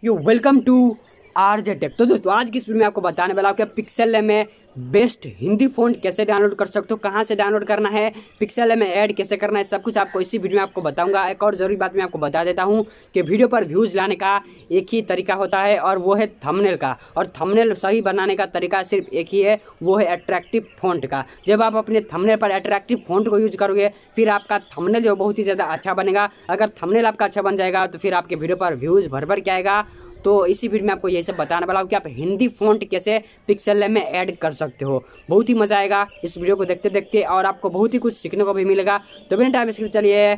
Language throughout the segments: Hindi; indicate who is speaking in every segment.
Speaker 1: You're welcome to R J Tech तो दोस्तों आज की वीडियो में आपको बताने वाला हूँ कि पिक्सल में बेस्ट हिंदी फोन कैसे डाउनलोड कर सकते हो कहाँ से डाउनलोड करना है पिक्सल में ऐड कैसे करना है सब कुछ आपको इसी वीडियो में आपको बताऊंगा एक और ज़रूरी बात मैं आपको बता देता हूँ कि वीडियो पर व्यूज़ लाने का एक ही तरीका होता है और वो है थमनेल का और थमनेल सही बनाने का तरीका सिर्फ एक ही है वो है अट्रैक्टिव फोन का जब आप अपने थमनेल पर अट्रैक्टिव फोन को यूज करोगे फिर आपका थमनेल जो बहुत ही ज़्यादा अच्छा बनेगा अगर थमनेल आपका अच्छा बन जाएगा तो फिर आपके वीडियो पर व्यूज़ भर भर के आएगा तो इसी वीडियो में आपको यही सब बताने वाला हूँ कि आप हिंदी फॉन्ट कैसे पिक्सल में ऐड कर सकते हो बहुत ही मज़ा आएगा इस वीडियो को देखते देखते और आपको बहुत ही कुछ सीखने को भी मिलेगा तो बिना टाइम स्क्रीन चलिए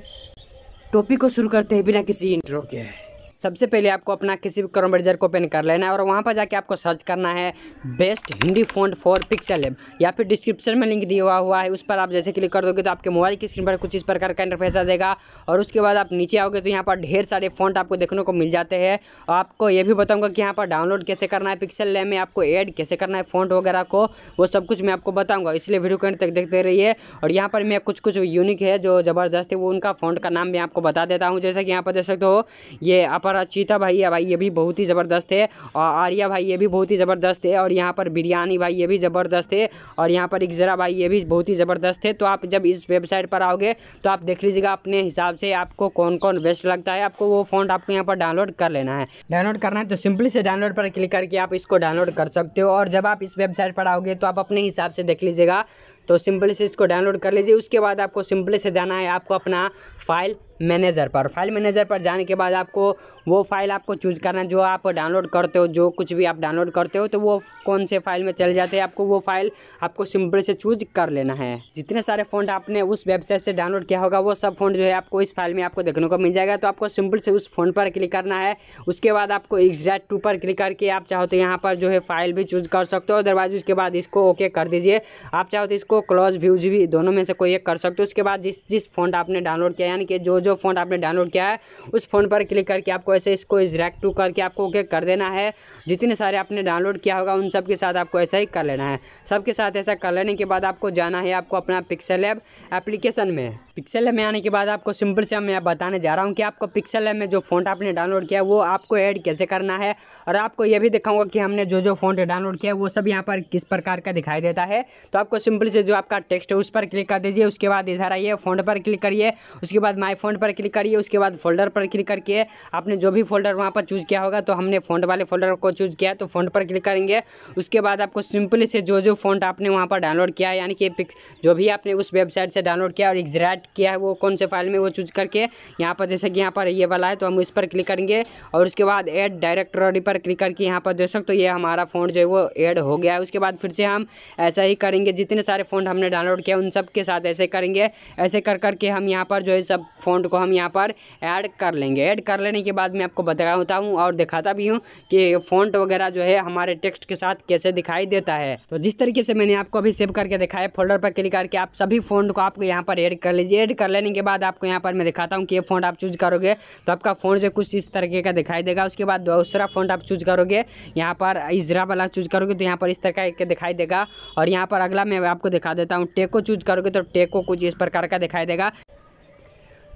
Speaker 1: टॉपिक को शुरू करते हैं बिना किसी इंटरव्यू के सबसे पहले आपको अपना किसी भी क्रोम को ओपन कर लेना है और वहाँ पर जाके आपको सर्च करना है best Hindi phone for pixel app या फिर डिस्क्रिप्शन में लिंक दिया हुआ है उस पर आप जैसे क्लिक कर दोगे तो आपके मोबाइल की स्क्रीन पर कुछ इस प्रकार का इंटरफेस आ जाएगा और उसके बाद आप नीचे आओगे तो यहाँ पर ढेर सारे फॉन्ट आपको देखने को मिल जाते हैं और आपको ये भी बताऊँगा कि यहाँ पर डाउनलोड कैसे करना है पिक्सल लैब में आपको एड कैसे करना है फॉन्ट वगैरह को वो सब कुछ मैं आपको बताऊँगा इसलिए वीडियो कहीं तक देखते रहिए और यहाँ पर मैं कुछ कुछ यूनिक है जो ज़बरदस्त है वो उनका फॉन्ट का नाम मैं आपको बता देता हूँ जैसे कि यहाँ पर देख सकते हो ये आप पर अचिता भाई है भाई ये भी बहुत ही ज़बरदस्त है और आर्या भाई ये भी बहुत ही ज़बरदस्त है और यहाँ पर बिरयानी भाई ये भी ज़बरदस्त है और यहाँ पर इग्जरा भाई ये भी बहुत ही ज़बरदस्त है तो आप जब इस वेबसाइट पर आओगे तो आप देख लीजिएगा अपने हिसाब से आपको कौन कौन बेस्ट लगता है आपको वो फोन आपको यहाँ पर डाउनलोड कर लेना है डाउनलोड करना है तो सिंपली से डाउनलोड पर क्लिक करके आप इसको डाउनलोड कर सकते हो और जब आप इस वेबसाइट पर आओगे तो आप अपने हिसाब से देख लीजिएगा तो सिंपली से इसको डाउनलोड कर लीजिए उसके बाद आपको सिंपली से जाना है आपको अपना फाइल मैनेजर पर फाइल मैनेजर पर जाने के बाद आपको वो फाइल आपको चूज करना जो आप डाउनलोड करते हो जो कुछ भी आप डाउनलोड करते हो तो वो कौन से फाइल में चले जाते हैं आपको वो फाइल आपको सिंपल से चूज कर लेना है जितने सारे फ़ोन आपने उस वेबसाइट से डाउनलोड किया होगा वो सब फ़ोन जो है आपको इस फाइल में आपको देखने को मिल जाएगा तो आपको सिंपल से उस फ़ोन पर क्लिक करना है उसके बाद आपको एग्जैक्ट टू पर क्लिक करके आप चाहो तो यहाँ पर जो है फाइल भी चूज कर सकते हो अदरवाइज उसके बाद इसको ओके कर दीजिए आप चाहो तो इसको क्लोज व्यूज भी दोनों में से कोई एक कर सकते हो उसके बाद जिस जिस फ़ॉन्ट आपने डाउनलोड किया यानी कि जो जो फ़ॉन्ट आपने डाउनलोड किया है उस फ़ोन पर क्लिक करके आपको ऐसे इसको इजरैक्ट टू करके आपको ओके कर देना है जितने सारे आपने डाउनलोड किया होगा उन सब के साथ आपको ऐसा ही कर लेना है सबके साथ ऐसा कर लेने के बाद आपको जाना है आपको अपना पिक्सल ऐप एप्लीकेशन में पिक्सल ऐप में आने के बाद आपको सिंपल से मैं बताने जा रहा हूँ कि आपको पिक्सल एब में जो फोन आपने डाउनलोड किया वो आपको ऐड कैसे करना है और आपको ये भी दिखाऊंगा कि हमने जो जो फ़ोन डाउनलोड किया वो सब यहाँ पर किस प्रकार का दिखाई देता है तो आपको सिंपल से जो आपका टेक्स्ट है उस पर क्लिक कर दीजिए उसके बाद इधर आइए फोन पर क्लिक करिए उसके बाद माई फोन पर क्लिक करिए उसके बाद फोल्डर पर क्लिक करके आपने जो भी फोल्डर वहाँ पर चूज़ किया होगा तो हमने फोन वाले फोल्डर को चूज़ किया तो फोन पर क्लिक करेंगे उसके बाद आपको सिंपली से जो जो फोन आपने वहाँ पर डाउनलोड किया है यानी कि पिक्स जो भी आपने उस वेबसाइट से डाउनलोड किया और एग्जैक्ट किया है वो कौन से फाइल में वो चूज करके यहाँ पर जैसे कि यहाँ पर ये वाला है तो हम इस पर क्लिक करेंगे और उसके बाद एड डायरेक्टरी पर क्लिक करके यहाँ पर देख सकते हो ये हमारा फ़ोन जो है वो एड हो गया है उसके बाद फिर से हम ऐसा ही करेंगे जितने सारे फ़ोन हमने डाउनलोड किया उन सब के साथ ऐसे करेंगे ऐसे कर करके हम यहाँ पर जो है सब फोन को हम यहाँ पर ऐड कर लेंगे ऐड कर लेने के बाद मैं आपको बताता हूँ और दिखाता भी हूँ कि फोन वगैरह जो है हमारे टेक्स्ट के साथ कैसे दिखाई देता है तो जिस तरीके से मैंने आपको अभी सेव करके दिखाया फोल्डर पर क्लिक करके आप सभी फोन को आपको यहाँ पर ऐड कर लीजिए ऐड कर लेने के बाद आपको यहाँ पर मैं दिखाता हूँ कि ये फ़ोन आप चूज करोगे तो आपका फोन जो कुछ इस तरीके का दिखाई देगा उसके बाद दूसरा फोन आप चूज करोगे यहाँ पर इजरा वाला चूज करोगे तो यहाँ पर इस तरह का दिखाई देगा और यहाँ पर अगला मैं आपको दिखा देता हूँ टेको चूज करोगे तो टेको कुछ इस प्रकार का दिखाई देगा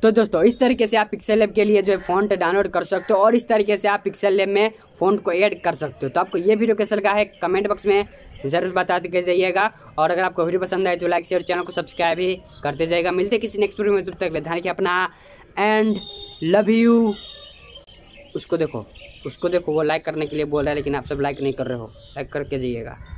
Speaker 1: तो दोस्तों इस तरीके से आप पिक्सल लेब के लिए जो है फॉन्ट डाउनलोड कर सकते हो और इस तरीके से आप पिक्सल लेब में फ़ॉन्ट को ऐड कर सकते हो तो आपको ये वीडियो कैसा लगा है कमेंट बॉक्स में ज़रूर बता के जाइएगा और अगर आपको वीडियो पसंद आए तो लाइक शेयर चैनल को सब्सक्राइब ही करते जाएगा मिलते किसी नेक्स्ट वीडियो में तब तक ध्यान रखिए अपना एंड लव यू उसको देखो उसको देखो वो लाइक करने के लिए बोल रहा है लेकिन आप सब लाइक नहीं कर रहे हो लाइक करके जाइएगा